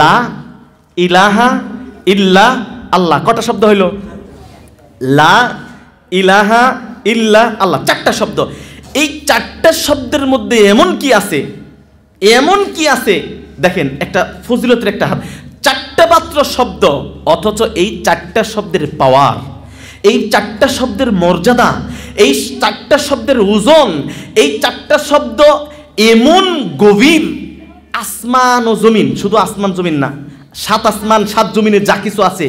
লা ইলাহা ইল্লা আল্লাহ কটা শব্দ হইল লা ইলাহা ইল্লা আল্লাহ চারটা শব্দ এই চারটা শব্দের মধ্যে এমন কি আছে এমন কি আছে দেখেন একটা ফজিলতের একটা হাত চারটা মাত্র শব্দ অথচ এই চারটা শব্দের পাওয়ার এই চারটা শব্দের মর্যাদা এই চারটা শব্দের ওজন এই চারটা শব্দ এমন গভীর আসমান ও জমিন শুধু আসমান জমিন না সাত আসমান সাত জমিনে যা কিছু আছে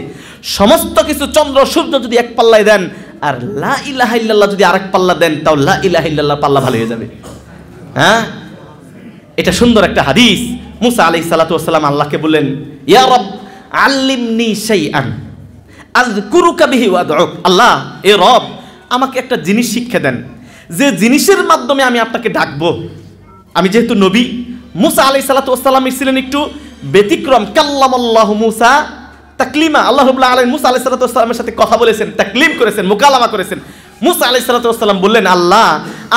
সমস্ত কিছু চন্দ্র সূর্য যদি এক পাল্লায় দেন আর লা ইলাহা ইল্লাল্লাহ যদি আরেক পাল্লা দেন তাও লা ইলাহা ইল্লাল্লাহ পাল্লা ভালো হয়ে যাবে হ্যাঁ এটা সুন্দর একটা হাদিস মুসা আলাইহিস সালাতু আল্লাহকে বললেন ইয়া রব আল্লিমনি শাইআন আযকুরুকা বিহি ওয়া আদউক আল্লাহ এ রব আমাকে একটা জিনিস শিক্ষা দেন যে জিনিসের মাধ্যমে আমি আপনাকে ডাকবো আমি যেহেতু নবী মুসা আলি সালাতাম ছিলেন একটু ব্যতিক্রম কাল্লামাল্লাহ মুসা তাকলিমা আল্লাহ রবুল্লাহ আলম মুসা আলি সালাতামের সাথে কথা বলেছেন তাকলিম করেছেন মোকালামা করেছেন মুসা আলি সালাতাম বললেন আল্লাহ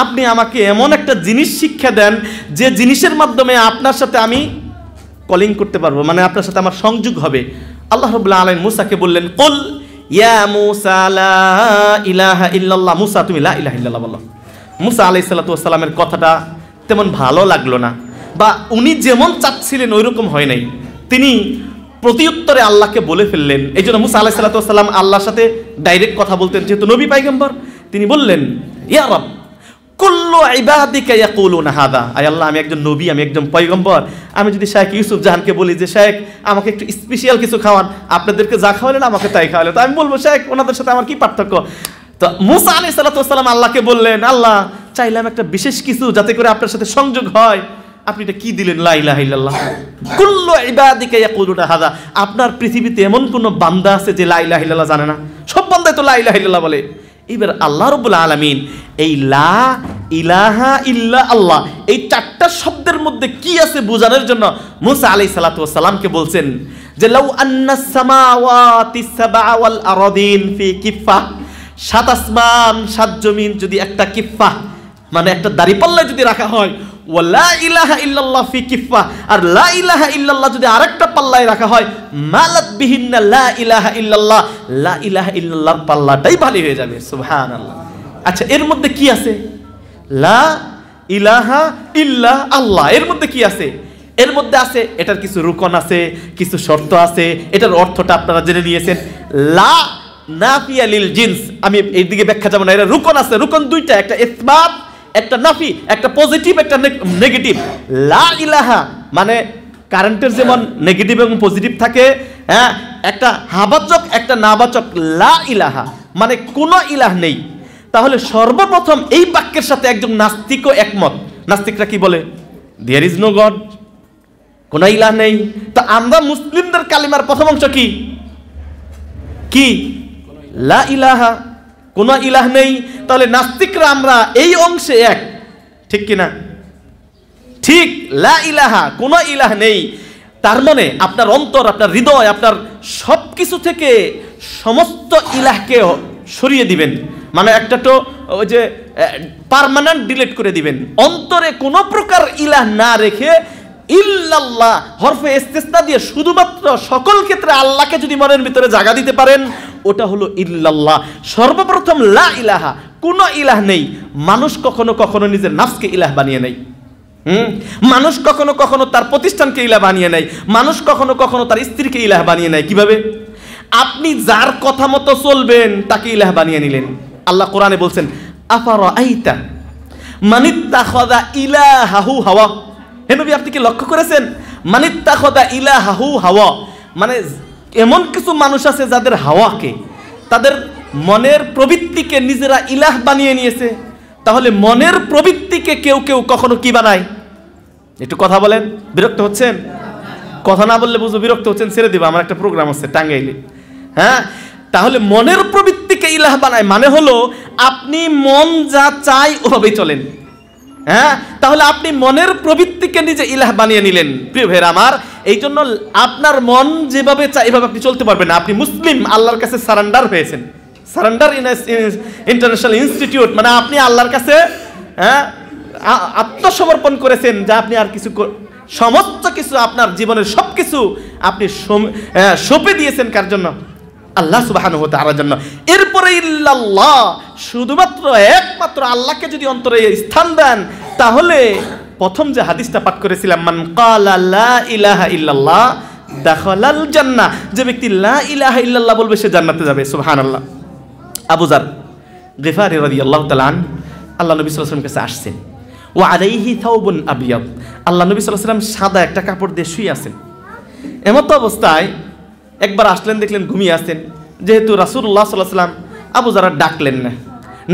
আপনি আমাকে এমন একটা জিনিস শিক্ষা দেন যে জিনিসের মাধ্যমে আপনার সাথে আমি কলিং করতে পারবো মানে আপনার সাথে আমার সংযোগ হবে আল্লাহ রবুল্লাহ আলম মুসাকে বললেন কল ইয়া মুসা লা ইলাহা ইল্লাল্লাহ মুসা তুমি লা ইল্লাল্লাহ বলো মুসা আলাইহিস কথাটা তেমন ভালো লাগলো না বা উনি যেমন চাচ্ছিলেন ওই রকম হয় নাই তিনি প্রতিউত্তরে আল্লাহকে বলে ফেললেন এই জন্য মুসা আল্লাহ সাল্লাতাম আল্লাহর সাথে ডাইরেক্ট কথা বলতেন যেহেতু নবী পাইগম্বর তিনি বললেন ইয়া রব কুল্লু ইবাদিকা ইয়াকুলুনা হাদা আয় আল্লাহ আমি একজন নবী আমি একজন পয়গম্বর আমি যদি শেখ ইউসুফ জাহানকে বলি যে শেখ আমাকে একটু স্পেশিয়াল কিছু খাওয়ান আপনাদেরকে যা খাওয়ালেন আমাকে তাই খাওয়ালেন তো আমি বলবো শেখ ওনাদের সাথে আমার কি পার্থক্য তো মুসা আলি সাল্লাতাম আল্লাহকে বললেন আল্লাহ চাইলাম একটা বিশেষ কিছু যাতে করে আপনার সাথে সংযোগ হয় আপনি এটা কি দিলেন লাইলাহিল্লাহ কুল্ল ইবাদিকে কুলুটা হাদা আপনার পৃথিবীতে এমন কোনো বান্দা আছে যে লাইলাহিল্লাহ জানে না সব বান্দায় তো লাইলাহিল্লাহ বলে এবার আল্লাহ রব আলমিন এই লা ইলাহা ইল্লা আল্লাহ এই চারটা শব্দের মধ্যে কি আছে বোঝানোর জন্য মুসা আলি সালাতামকে বলছেন যে লাউ আন্না সামাওয়াতি সাবাওয়াল আরদিন ফি কিফা সাত আসমান সাত জমিন যদি একটা কিফা মানে একটা দাড়ি পাল্লায় যদি রাখা হয় ও লা ইলাহা ইল্লাল্লাহ ফি আর লা ইলাহা ইল্লাল্লাহ যদি আরেকটা পাল্লায় রাখা হয় মালাত লা ইলাহা ইল্লাল্লাহ লা ইলাহা ইল্লাল্লাহর পাল্লাটাই ভালো হয়ে যাবে সুবহানাল্লাহ আচ্ছা এর মধ্যে কি আছে লা ইলাহা ইল্লা আল্লাহ এর মধ্যে কি আছে এর মধ্যে আছে এটার কিছু রুকন আছে কিছু শর্ত আছে এটার অর্থটা আপনারা জেনে নিয়েছেন লা নাফিয়া লিল জিন্স আমি এইদিকে ব্যাখ্যা যাব না এটা রুকন আছে রুকন দুইটা একটা ইসবাত একটা নাফি একটা পজিটিভ একটা নেগেটিভ লা ইলাহা মানে কারেন্টের যেমন নেগেটিভ এবং পজিটিভ থাকে হ্যাঁ একটা হাবাচক একটা নাবাচক লা ইলাহা মানে কোনো ইলাহ নেই তাহলে সর্বপ্রথম এই বাক্যের সাথে একজন নাস্তিকও একমত নাস্তিকরা কি বলে দেয়ার ইজ নো গড কোন ইলাহ নেই তো আমরা মুসলিমদের কালিমার প্রথম অংশ কি কি লা ইলাহা কোনো ইলাহ নেই তাহলে নাস্তিকরা আমরা এই অংশে এক ঠিক কিনা ঠিক লা ইলাহা কোনো ইলাহ নেই তার মানে আপনার অন্তর আপনার হৃদয় আপনার সব কিছু থেকে সমস্ত ইলাহকে সরিয়ে দিবেন মানে একটা তো ওই যে পারমানেন্ট ডিলিট করে দিবেন অন্তরে কোনো প্রকার ইলাহ না রেখে ইল্লাল্লাহ হরফে ইস্তেস্তা দিয়ে শুধুমাত্র সকল ক্ষেত্রে আল্লাহকে যদি মনের ভিতরে জাগা দিতে পারেন ওটা হলো ইল্লাল্লাহ সর্বপ্রথম লা ইলাহা কোনো ইলাহ নেই মানুষ কখনো কখনো নিজের নাফসকে ইলাহ বানিয়ে নেয় মানুষ কখনো কখনো তার প্রতিষ্ঠানকে ইলাহ বানিয়ে নেয় মানুষ কখনো কখনো তার স্ত্রীকে ইলাহ বানিয়ে নেয় কিভাবে আপনি যার কথা মতো চলবেন তাকে ইলাহ বানিয়ে নিলেন আল্লাহ কোরআনে বলছেন আফার আইতা মানিত্তা খদা ইলাহাহু হাওয়া হেনবি আপনি কি লক্ষ্য করেছেন মানিত্তা খদা ইলাহাহু হাওয়া মানে এমন কিছু মানুষ আছে যাদের হাওয়াকে তাদের মনের প্রবৃত্তিকে নিজেরা ইলাহ বানিয়ে নিয়েছে তাহলে মনের প্রবৃত্তিকে কেউ কেউ কখনো কি বানায় একটু কথা বলেন বিরক্ত হচ্ছেন কথা না বললে বুঝো বিরক্ত হচ্ছেন ছেড়ে দিবা আমার একটা প্রোগ্রাম আছে টাঙ্গাইলে হ্যাঁ তাহলে মনের প্রবৃত্তিকে ইলাহ বানায় মানে হলো আপনি মন যা চাই ওভাবেই চলেন হ্যাঁ তাহলে আপনি মনের প্রবৃত্তিকে নিজে ইলাহ বানিয়ে নিলেন প্রিয় ভের আমার এই জন্য আপনার মন যেভাবে চায় এভাবে আপনি চলতে পারবেন না আপনি মুসলিম আল্লাহর কাছে সারেন্ডার হয়েছেন ইন ইন্টারন্যাশনাল ইনস্টিটিউট মানে আপনি আল্লাহর কাছে হ্যাঁ আত্মসমর্পণ করেছেন যা আপনি আর কিছু সমস্ত কিছু আপনার জীবনের সব কিছু আপনি সঁপে দিয়েছেন কার জন্য আল্লাহ সুবাহানু হতে আর জন্য এরপরে ইল্লাল্লাহ শুধুমাত্র একমাত্র আল্লাহকে যদি অন্তরে স্থান দেন তাহলে প্রথম যে হাদিসটা পাঠ করেছিলাম মান কালা ইলাহা ইল্লাল্লাহ দাখলাল জান্না যে ব্যক্তি লা ইলাহা ইল্লাল্লাহ বলবে সে জান্নাতে যাবে সুবহানাল্লাহ আবুজার গিফারি রাদিয়াল্লাহু তাআলা আল্লাহ নবী সাল্লাল্লাহু কাছে আসছেন ও আলাইহি থাউবুন আবিয়াদ আল্লাহ নবী সাল্লাল্লাহু সাদা একটা কাপড় দিয়ে শুয়ে আছেন এমতো অবস্থায় একবার আসলেন দেখলেন ঘুমিয়ে আসেন যেহেতু রাসুল্লাহ সাল্লাহ সাল্লাম আবু জারা ডাকলেন না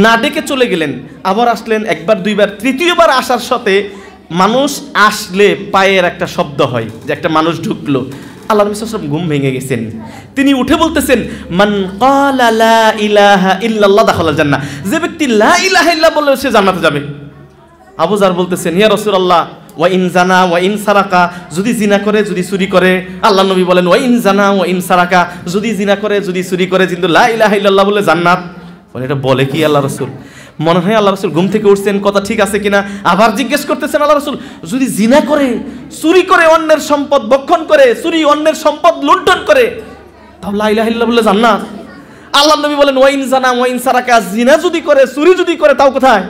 না ডেকে চলে গেলেন আবার আসলেন একবার দুইবার তৃতীয়বার আসার সাথে মানুষ আসলে পায়ের একটা শব্দ হয় যে একটা মানুষ ঢুকলো আল্লাহ নবী সাল্লাম ঘুম ভেঙে গেছেন তিনি উঠে বলতেছেন মান ক্বালা লা ইলাহা ইল্লাল্লাহ দাখালাল জান্নাহ যে ব্যক্তি লা ইলাহা ইল্লাহ বলে সে জান্নাতে যাবে আবু জার বলতেছেন ইয়া রাসূলুল্লাহ ওয়া ইন জানা ওয়া ইন সারাকা যদি জিনা করে যদি চুরি করে আল্লাহ নবী বলেন ওয়া ইন জানা ওয়া ইন সারাকা যদি জিনা করে যদি চুরি করে কিন্তু লা ইলাহা ইল্লাল্লাহ বলে জান্নাত এটা বলে কি আল্লাহ রাসূল মনে হয় আল্লাহ রসুল ঘুম থেকে উঠছেন কথা ঠিক আছে কিনা আবার জিজ্ঞেস করতেছেন আল্লাহ রসুল যদি জিনা করে চুরি করে অন্যের সম্পদ বক্ষণ করে চুরি অন্যের সম্পদ লুণ্ঠন করে তাহলে আইলাহিল্লা বলে না আল্লাহ নবী বলেন ওয়াইন জানা ওয়াইন সারাকা জিনা যদি করে চুরি যদি করে তাও কোথায়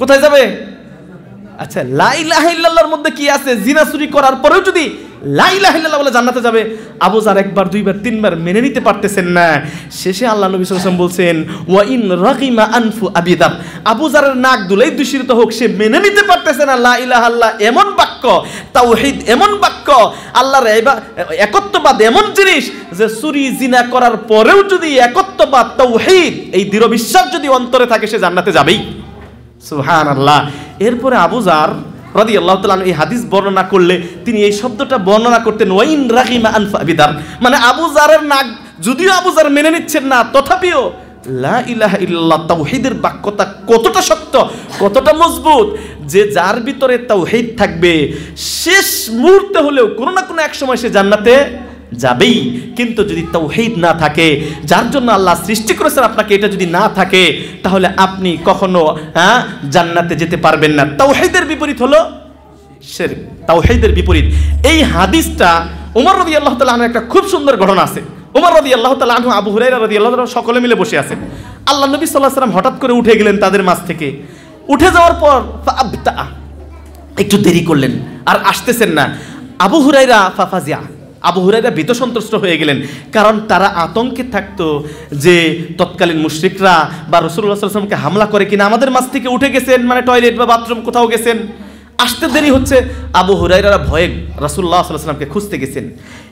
কোথায় যাবে আচ্ছা লাইলাহিল্লাহর মধ্যে কি আছে জিনা চুরি করার পরেও যদি লাইলাহিল্লাহ বলে জান্নাতে যাবে আবু যার একবার দুইবার তিনবার মেনে নিতে পারতেছেন না শেষে আল্লাহ নবী সাল্লাম বলছেন ওয়া ইন রাকিমা আনফু আবিদাব আবু যারের নাক দুলেই দূষিত হোক সে মেনে নিতে পারতেছে না লা আল্লাহ এমন বাক্য তাওহীদ এমন বাক্য আল্লাহর একত্ববাদ এমন জিনিস যে চুরি জিনা করার পরেও যদি একত্ববাদ তাওহীদ এই দৃঢ় বিশ্বাস যদি অন্তরে থাকে সে জান্নাতে যাবেই সুবহানাল্লাহ এরপরে আবু যার রাদি আল্লাহ তালান এই হাদিস বর্ণনা করলে তিনি এই শব্দটা বর্ণনা করতেন ওয়াইন রাহিমা আনফা বিদার মানে আবু জারের নাক যদিও আবু জার মেনে নিচ্ছেন না তথাপিও লা ইলাহা ইল্লাল্লাহ তাওহীদের বাক্যতা কতটা শক্ত কতটা মজবুত যে যার ভিতরে তাওহীদ থাকবে শেষ মুহূর্তে হলেও কোনো না কোনো এক সময় সে জান্নাতে যাবেই কিন্তু যদি তৌহিদ না থাকে যার জন্য আল্লাহ সৃষ্টি করেছেন আপনাকে এটা যদি না থাকে তাহলে আপনি কখনো হ্যাঁ জান্নাতে যেতে পারবেন না তৌহিদের বিপরীত হলো শের তাওহিদের বিপরীত এই হাদিসটা উমর রবি আল্লাহ তাল্লাহর একটা খুব সুন্দর ঘটনা আছে উমর রবি আল্লাহ তাল্লাহ আবু হুরাই রবি আল্লাহ সকলে মিলে বসে আছেন আল্লাহ নবী সাল্লাহ সাল্লাম হঠাৎ করে উঠে গেলেন তাদের মাছ থেকে উঠে যাওয়ার পর একটু দেরি করলেন আর আসতেছেন না আবু হুরাইরা ফাফাজিয়া আবু হুরাইরা ভীত সন্ত্রস্ত হয়ে গেলেন কারণ তারা আতঙ্কে থাকত যে তৎকালীন মুশ্রিকরা বা রসুল্লাহ সাল্লামকে হামলা করে কিনা আমাদের মাছ থেকে উঠে গেছেন মানে টয়লেট বা বাথরুম কোথাও গেছেন আসতে দেরি হচ্ছে আবু হুরাইরা ভয়ে রাসুল্লাহ সাল্লামকে খুঁজতে গেছেন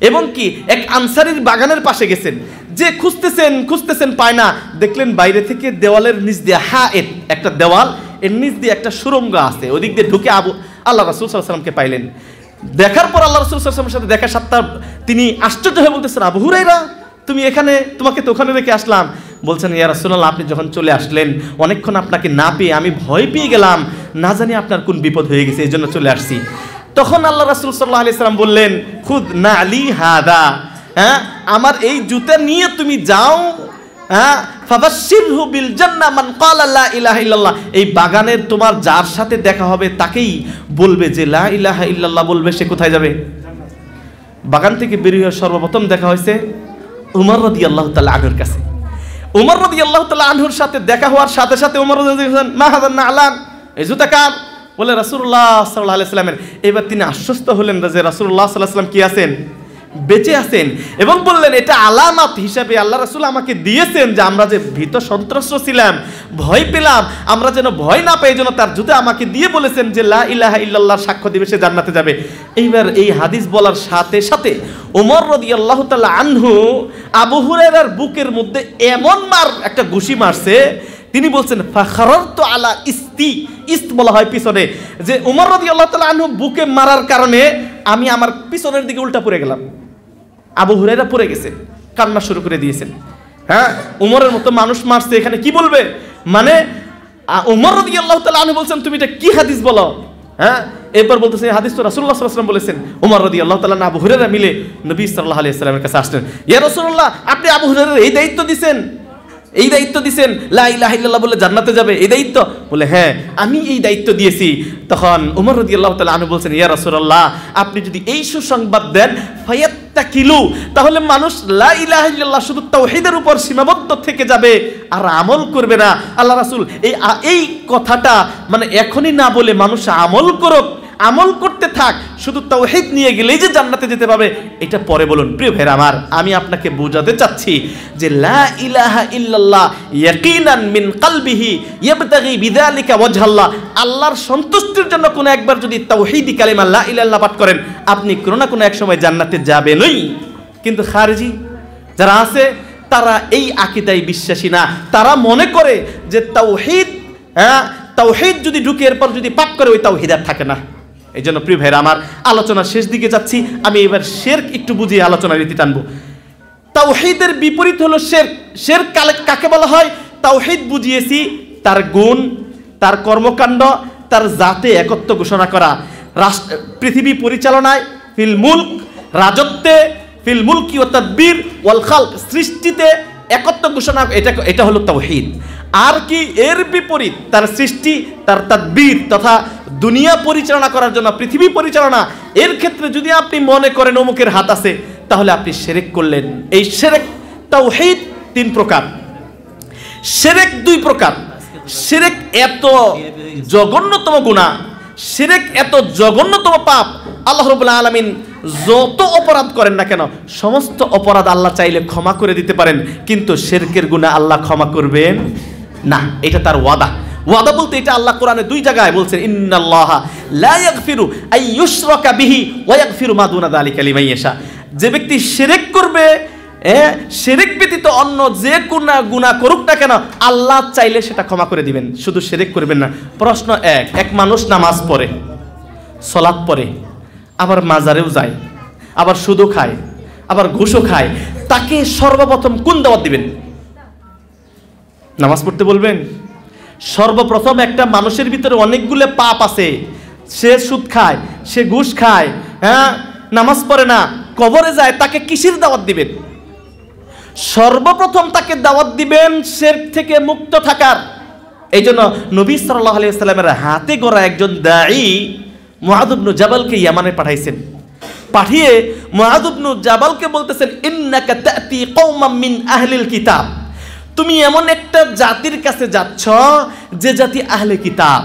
এবং কি এক আনসারির বাগানের পাশে গেছেন যে খুঁজতেছেন খুঁজতেছেন পায় না দেখলেন বাইরে থেকে দেওয়ালের নিচ দিয়ে হা এর একটা দেওয়াল এর নিচ দিয়ে একটা সুরঙ্গ আছে ওদিক দিয়ে ঢুকে আবু আল্লাহ রাসুল সাল্লামকে পাইলেন দেখার পর আল্লাহ রসুল সাল্লামের সাথে দেখা সাক্ষাৎ তিনি আশ্চর্য হয়ে বলতেছেন আবু হুরাইরা তুমি এখানে তোমাকে তো ওখানে রেখে আসলাম বলছেন ইয়া রাসুল্লাহ আপনি যখন চলে আসলেন অনেকক্ষণ আপনাকে না পেয়ে আমি ভয় পেয়ে গেলাম না জানি আপনার কোন বিপদ হয়ে গেছে এই জন্য চলে আসছি তখন আল্লাহ রাসুল সাল্লাহ আলি সাল্লাম বললেন খুদ না আলী হাদা হ্যাঁ আমার এই জুতা নিয়ে তুমি যাও হ্যাঁ এই বাগানের তোমার যার সাথে দেখা হবে তাকেই বলবে যে লা ইলাহা ইল্লাল্লাহ বলবে সে কোথায় যাবে বাগান থেকে বেরিয়ে সর্বপ্রথম দেখা হয়েছে উমর রদি আল্লাহ তাল্লাহ আনহুর কাছে উমর রদি আল্লাহ তাল্লাহ আনহুর সাথে দেখা হওয়ার সাথে সাথে উমর না আলান এই জুতা কার বলে রাসুল্লাহ সাল্লাহ আলাইসালামের এবার তিনি আশ্বস্ত হলেন যে রাসুল্লাহ সাল্লাহ সাল্লাম কি আছেন বেঁচে আছেন এবং বললেন এটা আলামাত হিসাবে আল্লাহ রাসুল আমাকে দিয়েছেন যে আমরা যে ভীত সন্ত্রস্ত ছিলাম ভয় পেলাম আমরা যেন ভয় না পাই যেন তার যুদ্ধে আমাকে দিয়ে বলেছেন যে লা ইলাহা ইল্লাল্লাহ সাক্ষ্য দিবে সে জান্নাতে যাবে এইবার এই হাদিস বলার সাথে সাথে ওমর রদি আল্লাহ তাল্লাহ আনহু আবু হুরের বুকের মধ্যে এমন মার একটা ঘুষি মারছে তিনি বলছেন তো আলা ইস্তি ইস্ত বলা হয় পিছনে যে উমর রদি আল্লাহ তাল্লাহ আনহু বুকে মারার কারণে আমি আমার পিছনের দিকে উল্টা পড়ে গেলাম আবু হুরেরা পড়ে গেছে কান্না শুরু করে দিয়েছেন হ্যাঁ উমরের মতো মানুষ মারছে এখানে কি বলবে মানে উমর রদি আল্লাহ তালা আনু বলছেন তুমি এটা কি হাদিস বলো হ্যাঁ এরপর বলতেছে হাদিস তো রাসুল্লাহ সাল্লাম বলেছেন উমর রদি আল্লাহ তালা আবু হুরেরা মিলে নবী সাল্লাহ আলি সাল্লামের কাছে আসলেন ইয়া রসুল্লাহ আপনি আবু হুরের এই দায়িত্ব দিছেন এই দায়িত্ব দিছেন লাইলাহিল্লাহ বলে জান্নাতে যাবে এই দায়িত্ব বলে হ্যাঁ আমি এই দায়িত্ব দিয়েছি তখন উমর রদি আল্লাহ তালা আনু বলছেন ইয়া রসুল্লাহ আপনি যদি এই সুসংবাদ দেন ফয়াত কিলো তাহলে মানুষ লা ইলাহ শুধু তাওহিদের উপর সীমাবদ্ধ থেকে যাবে আর আমল করবে না আল্লাহ রাসুল এই এই কথাটা মানে এখনই না বলে মানুষ আমল করুক আমল করতে থাক শুধু তাও হেদ নিয়ে গেলেই যে জান্নাতে যেতে পাবে এটা পরে বলুন প্রিয় ভের আমার আমি আপনাকে বোঝাতে চাচ্ছি যে লা ইলাহা ইল্লাল্লাহ ইয়াকিনান মিন কলবিহি ইয়াবতাগি বিযালিকা ওয়াজহাল্লাহ আল্লাহর সন্তুষ্টির জন্য কোনো একবার যদি তাওহিদি কালিমা লা ইলাল্লাহ পাঠ করেন আপনি কোনো না কোনো এক সময় জান্নাতে যাবেনই কিন্তু খারজি যারা আছে তারা এই আকিদাই বিশ্বাসী না তারা মনে করে যে তাওহিদ হ্যাঁ তাওহিদ যদি ঢুকে এরপর যদি পাপ করে ওই তাও আর থাকে না এই জন্য প্রিয় ভাইরা আমার আলোচনার শেষ দিকে যাচ্ছি আমি এবার শের একটু বুঝিয়ে আলোচনা রীতি টানবো হেদের বিপরীত হলো শের শের কাকে বলা হয় তাও হেদ বুঝিয়েছি তার গুণ তার কর্মকাণ্ড তার জাতে একত্ব ঘোষণা করা রাষ্ট্র পৃথিবী পরিচালনায় ফিল মুল্ক রাজত্বে ফিল মুলকি ও বীর ওয়াল সৃষ্টিতে একত্ব ঘোষণা এটা এটা হলো তাও আর কি এর বিপরীত তার সৃষ্টি তার বীর তথা দুনিয়া পরিচালনা করার জন্য পৃথিবী পরিচালনা এর ক্ষেত্রে যদি আপনি মনে করেন অমুকের হাত আছে তাহলে আপনি সেরেক করলেন এই সেরেক তাওহীদ তিন প্রকার সেরেক দুই প্রকার সেরেক এত জঘন্যতম গুণা সেরেক এত জঘন্যতম পাপ আল্লাহ রবুল্লাহ আলমিন যত অপরাধ করেন না কেন সমস্ত অপরাধ আল্লাহ চাইলে ক্ষমা করে দিতে পারেন কিন্তু সেরকের গুণা আল্লাহ ক্ষমা করবেন না এটা তার ওয়াদা ওয়াদা বলতে এটা আল্লাহ কোরআনে দুই জায়গায় বলছেন ইন্নাল্লাহা লা ইয়াগফিরু আইয়ুশরাকা বিহি ওয়া ইয়াগফিরু মা দুনা যালিকা লিমান ইয়াশা যে ব্যক্তি শিরক করবে সেরেক ব্যতীত অন্য যে কোনা গুণা করুক না কেন আল্লাহ চাইলে সেটা ক্ষমা করে দিবেন শুধু শেরেক করবেন না প্রশ্ন এক এক মানুষ নামাজ পড়ে সলাদ পড়ে আবার মাজারেও যায় আবার সুদও খায় আবার ঘুষও খায় তাকে সর্বপ্রথম কোন দাওয়াত দিবেন নামাজ পড়তে বলবেন সর্বপ্রথম একটা মানুষের ভিতরে অনেকগুলো পাপ আছে সে সুদ খায় সে ঘুষ খায় হ্যাঁ নামাজ পড়ে না কবরে যায় তাকে কিসের দাওয়াত দিবেন সর্বপ্রথম তাকে দাওয়াত দিবেন সে থেকে মুক্ত থাকার এই জন্য নবী সাল্লাহ হাতে গড়া একজন দায়ী মহাদুবনু জাবালকে ইয়ামানে পাঠাইছেন পাঠিয়ে মহাদুবনু জাবালকে বলতেছেন ইন্নাকা তাতি কওমান মিন আহলিল কিতাব তুমি এমন একটা জাতির কাছে যাচ্ছ যে জাতি আহলে কিতাব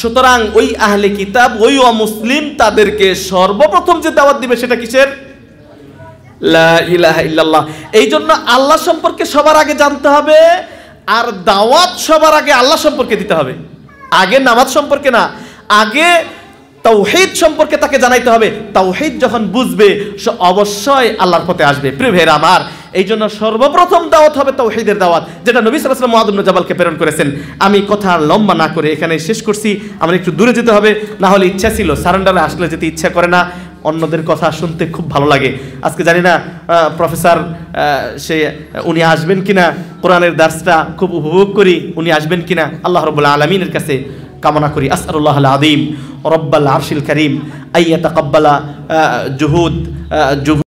সুতরাং ওই আহলে কিতাব ওই অমুসলিম তাদেরকে সর্বপ্রথম যে দাওয়াত দিবে সেটা কিসের লা ইল্লাল্লাহ এই জন্য আল্লাহ সম্পর্কে সবার আগে জানতে হবে আর দাওয়াত সবার আগে আল্লাহ সম্পর্কে দিতে হবে আগে নামাজ সম্পর্কে না আগে তৌহিদ সম্পর্কে তাকে জানাইতে হবে তৌহিদ যখন বুঝবে সে অবশ্যই আল্লাহর পথে আসবে প্রিয় ভাইয়ের আমার এই জন্য সর্বপ্রথম দাওয়াত হবে তৌহিদের দাওয়াত যেটা নবী সাল্লাহ মহাদুল্লা জাবালকে প্রেরণ করেছেন আমি কথা লম্বা না করে এখানে শেষ করছি আমার একটু দূরে যেতে হবে না হলে ইচ্ছা ছিল সারেন্ডারে আসলে যেতে ইচ্ছা করে না অন্যদের কথা শুনতে খুব ভালো লাগে আজকে জানি না প্রফেসর সে উনি আসবেন কিনা কোরআনের দাসটা খুব উপভোগ করি উনি আসবেন কিনা আল্লাহ রবুল্লা আলমিনের কাছে কামনা করি আসরুল্লাহ আদিম রব্বাল আরশিল করিম আইয়া তাকাব্বালা জুহুদ জুহুদ